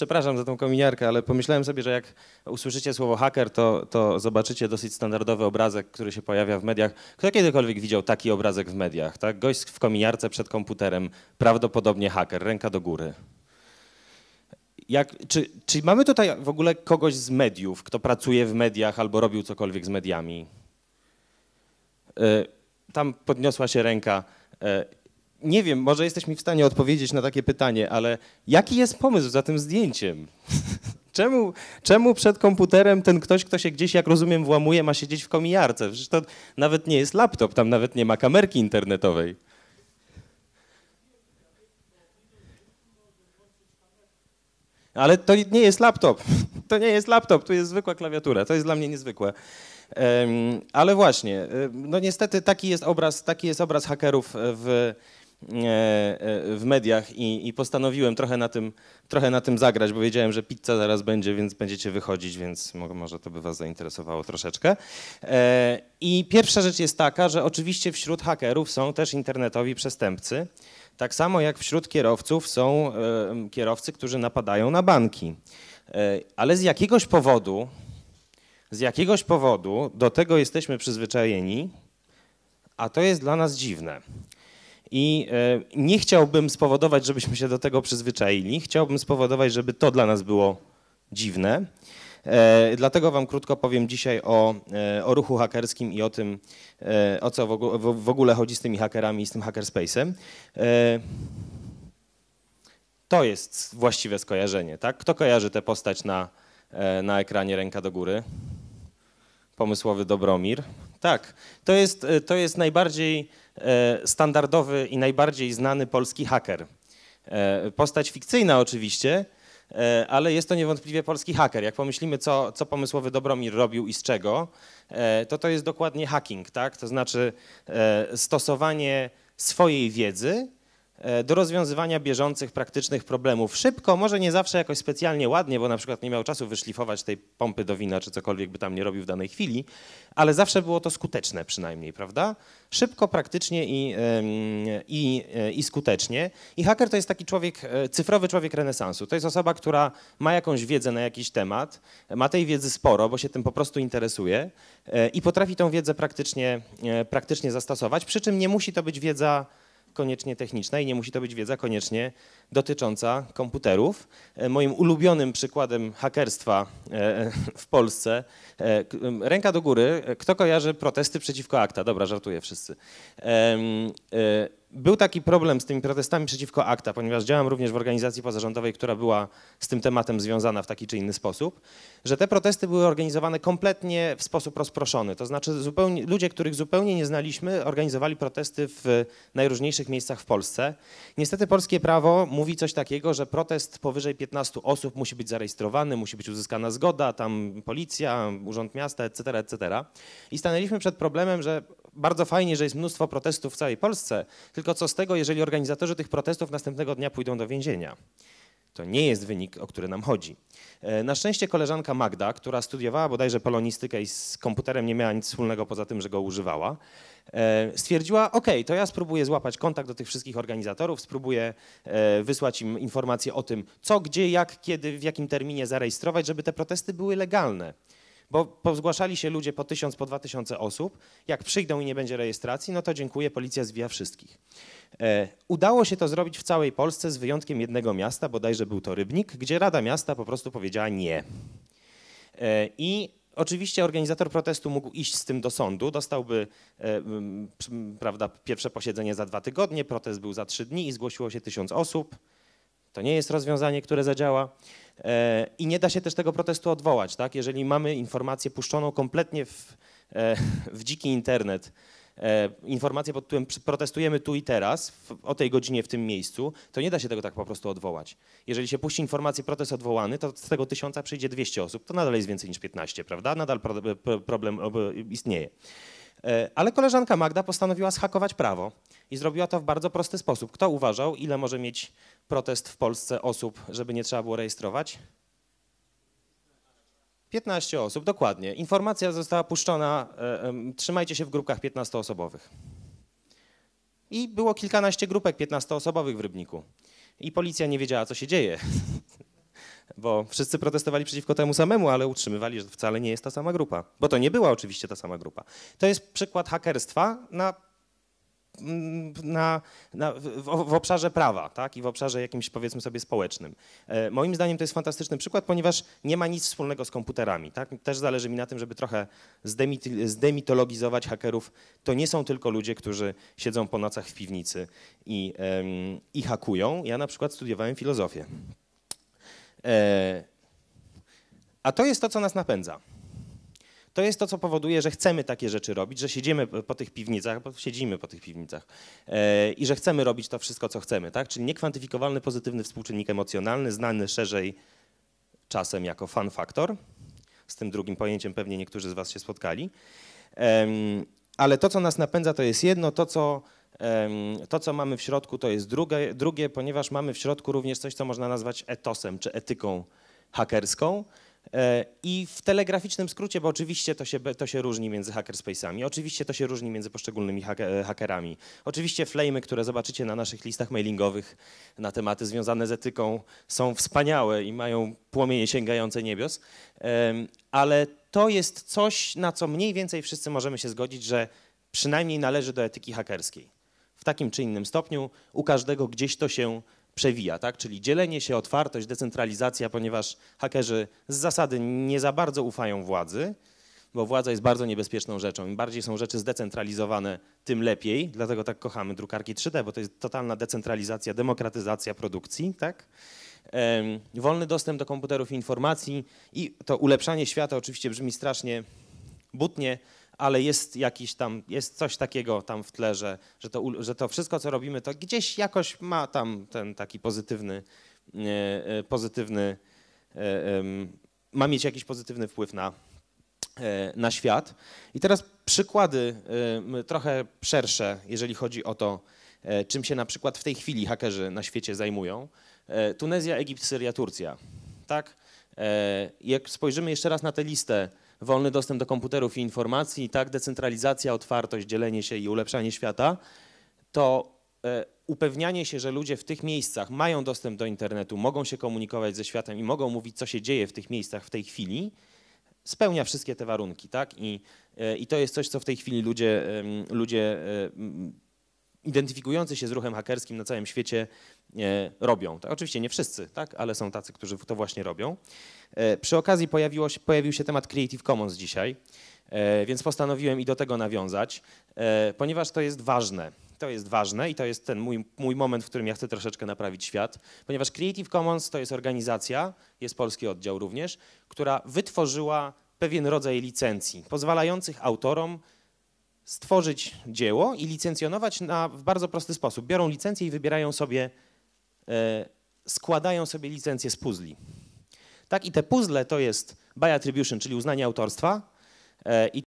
przepraszam za tą kominiarkę, ale pomyślałem sobie, że jak usłyszycie słowo haker, to, to zobaczycie dosyć standardowy obrazek, który się pojawia w mediach. Kto kiedykolwiek widział taki obrazek w mediach? Tak? Gość w kominiarce przed komputerem, prawdopodobnie haker, ręka do góry. Jak, czy, czy mamy tutaj w ogóle kogoś z mediów, kto pracuje w mediach albo robił cokolwiek z mediami? E, tam podniosła się ręka. E, nie wiem, może jesteś mi w stanie odpowiedzieć na takie pytanie, ale jaki jest pomysł za tym zdjęciem? Czemu, czemu przed komputerem ten ktoś, kto się gdzieś, jak rozumiem, włamuje, ma siedzieć w komijarce? Przecież to nawet nie jest laptop, tam nawet nie ma kamerki internetowej. Ale to nie jest laptop. To nie jest laptop, tu jest zwykła klawiatura. To jest dla mnie niezwykłe. Ale właśnie, y, no niestety taki jest obraz, taki jest obraz hakerów w, E, e, w mediach i, i, postanowiłem trochę na, tym, trochę na tym zagrać, bo wiedziałem, że pizza zaraz będzie, więc będziecie wychodzić, więc może to by was zainteresowało troszeczkę. E, I pierwsza rzecz jest taka, że oczywiście wśród hakerów są też internetowi przestępcy, tak samo jak wśród kierowców są kierowcy, którzy napadają na banki. Ale z jakiegoś powodu, z jakiegoś powodu do tego jesteśmy przyzwyczajeni, a to jest dla nas dziwne. I e, nie chciałbym spowodować, żebyśmy się do tego przyzwyczaili. Chciałbym spowodować, żeby to dla nas było dziwne. E, dlatego Wam krótko powiem dzisiaj o, e, o ruchu hakerskim i o tym, o co w ogóle chodzi z tymi hakerami i z tym hackerspacem. To jest właściwe skojarzenie, tak? Kto kojarzy tę postać na, na ekranie ręka do góry? Pomysłowy Dobromir. Tak, to jest, to jest najbardziej E, standardowy i najbardziej znany polski haker. E, postać fikcyjna oczywiście, e, ale jest to niewątpliwie polski haker. Jak pomyślimy, co, co pomysłowy Dobromir robił i z czego, to to jest dokładnie hacking, tak? to znaczy stosowanie swojej wiedzy E, do rozwiązywania bieżących, praktycznych problemów. Szybko, może nie zawsze jakoś specjalnie ładnie, bo na przykład nie miał czasu wyszlifować tej pompy do wina, czy cokolwiek by tam nie robił w danej chwili, ale zawsze było to skuteczne przynajmniej, prawda? Szybko, praktycznie i, i, e, i skutecznie. I haker to jest taki człowiek, e, cyfrowy człowiek renesansu. To jest osoba, która ma jakąś wiedzę na jakiś temat, ma tej wiedzy sporo, bo się tym po prostu interesuje i potrafi tą wiedzę praktycznie, praktycznie zastosować, przy czym nie musi to być wiedza koniecznie techniczna i nie musi to być wiedza koniecznie dotycząca komputerów. E, moim ulubionym przykładem hakerstwa e, w Polsce, e, ręka do góry, kto kojarzy protesty przeciwko akta? Dobra, żartuję wszyscy był taki problem z tymi protestami przeciwko akta, ponieważ działam również w organizacji pozarządowej, która była z tym tematem związana w taki czy inny sposób, że te protesty były organizowane kompletnie w sposób rozproszony. To znaczy zupełnie, ludzie, których zupełnie nie znaliśmy, organizowali protesty w najróżniejszych miejscach w Polsce. Niestety polskie prawo mówi coś takiego, że protest powyżej 15 osób musi być zarejestrowany, musi być uzyskana zgoda, tam policja, urząd miasta, etc., etc. I stanęliśmy przed problemem, że bardzo fajnie, że jest mnóstwo protestów w całej Polsce, tylko co z tego, jeżeli organizatorzy tych protestów następnego dnia pójdą do więzienia? To nie jest wynik, o który nam chodzi. E, na szczęście koleżanka Magda, która studiowała bodajże polonistykę i z komputerem nie miała nic wspólnego poza tym, że go używała, e, stwierdziła, ok, to ja spróbuję złapać kontakt do tych wszystkich organizatorów, spróbuję e, wysłać im informacje o tym, co, gdzie, jak, kiedy, w jakim terminie zarejestrować, żeby te protesty były legalne. Bo pozgłaszali się ludzie po tysiąc, po dwa tysiące osób. Jak przyjdą i nie będzie rejestracji, no to dziękuję, policja zwija wszystkich. E, udało się to zrobić w całej Polsce z wyjątkiem jednego miasta, bodajże był to Rybnik, gdzie Rada Miasta po prostu powiedziała nie. E, I Oczywiście organizator protestu mógł iść z tym do sądu, dostałby e, prawda, pierwsze posiedzenie za dwa tygodnie, protest był za trzy dni i zgłosiło się tysiąc osób. To nie jest rozwiązanie, które zadziała e, i nie da się też tego protestu odwołać. Tak? Jeżeli mamy informację puszczoną kompletnie w, e, w dziki internet, e, informację pod którym protestujemy tu i teraz, w, o tej godzinie, w tym miejscu, to nie da się tego tak po prostu odwołać. Jeżeli się puści informację protest odwołany, to z tego tysiąca przyjdzie 200 osób, to nadal jest więcej niż 15, prawda? Nadal problem istnieje. E, ale koleżanka Magda postanowiła schakować prawo i zrobiła to w bardzo prosty sposób. Kto uważał, ile może mieć protest w Polsce osób, żeby nie trzeba było rejestrować? 15 osób, dokładnie. Informacja została puszczona, e, trzymajcie się w grupkach 15-osobowych. I było kilkanaście grupek 15-osobowych w Rybniku. I policja nie wiedziała, co się dzieje. bo wszyscy protestowali przeciwko temu samemu, ale utrzymywali, że wcale nie jest ta sama grupa, bo to nie była oczywiście ta sama grupa. To jest przykład hakerstwa na, mm, na, na w, w, obszarze prawa tak? i w obszarze jakimś powiedzmy sobie społecznym. E, moim zdaniem to jest fantastyczny przykład, ponieważ nie ma nic wspólnego z komputerami. Tak? Też zależy mi na tym, żeby trochę zdemity, zdemitologizować hakerów. To nie są tylko ludzie, którzy siedzą po nocach w piwnicy i, em, i hakują. Ja na przykład studiowałem filozofię. E, a to jest to, co nas napędza. To jest to, co powoduje, że chcemy takie rzeczy robić, że siedzimy po tych piwnicach, bo siedzimy po tych piwnicach e, i że chcemy robić to wszystko, co chcemy, tak? Czyli niekwantyfikowalny pozytywny współczynnik emocjonalny, znany szerzej czasem jako fun factor. Z tym drugim pojęciem pewnie niektórzy z was się spotkali. ale to, co nas napędza, to jest jedno, to, co to, co mamy w środku, to jest drugie, drugie, ponieważ mamy w środku również coś, co można nazwać etosem czy etyką hakerską. E, I w telegraficznym skrócie, bo oczywiście to się, to się różni między hackerspacami, oczywiście to się różni między poszczególnymi e, hakerami. Oczywiście flamy, które zobaczycie na naszych listach mailingowych na tematy związane z etyką, są wspaniałe i mają płomienie sięgające niebios, ale to jest coś, na co mniej więcej wszyscy możemy się zgodzić, że przynajmniej należy do etyki hakerskiej w takim czy innym stopniu. U każdego gdzieś to się przewija, tak? czyli dzielenie się, otwartość, decentralizacja, ponieważ hakerzy z zasady nie za bardzo ufają władzy, bo władza jest bardzo niebezpieczną rzeczą. Im bardziej są rzeczy zdecentralizowane, tym lepiej, dlatego tak kochamy drukarki 3D, bo to jest totalna decentralizacja, demokratyzacja produkcji, tak? Wolny dostęp do komputerów i informacji i to ulepszanie świata oczywiście brzmi strasznie butnie, ale jest jakiś tam, jest coś takiego tam w tle, że, że, to, że to wszystko, co robimy, to gdzieś jakoś ma tam ten taki pozytywny, e, e, pozytywny e, ma mieć jakiś pozytywny wpływ na, na świat. I teraz przykłady trochę szersze, jeżeli chodzi o to, czym się na przykład w tej chwili hakerzy na świecie zajmują. Tunezja, Egipt, Syria, Turcja. Tak? Jak spojrzymy jeszcze raz na tę listę, wolny dostęp do komputerów i informacji, tak decentralizacja, otwartość, dzielenie się i ulepszanie świata, to e, upewnianie się, że ludzie w tych miejscach mają dostęp do internetu, mogą się komunikować ze światem i mogą mówić, co się dzieje w tych miejscach w tej chwili, spełnia wszystkie te warunki, tak? I, e, i to jest coś, co w tej chwili ludzie, ludzie e, identyfikujący się z ruchem hakerskim na całym świecie e, robią. Tak? Oczywiście nie wszyscy, tak? ale są tacy, którzy to właśnie robią. E, przy okazji pojawiło się, pojawił się temat Creative Commons dzisiaj, e, więc postanowiłem i do tego nawiązać, e, ponieważ to jest ważne. To jest ważne i to jest ten mój, mój moment, w którym ja chcę troszeczkę naprawić świat, ponieważ Creative Commons to jest organizacja, jest polski oddział również, która wytworzyła pewien rodzaj licencji pozwalających autorom stworzyć dzieło i licencjonować na, w bardzo prosty sposób. Biorą licencję i wybierają sobie, e, składają sobie licencję z puzli. Tak, i te puzzle to jest by attribution, czyli uznanie autorstwa e, i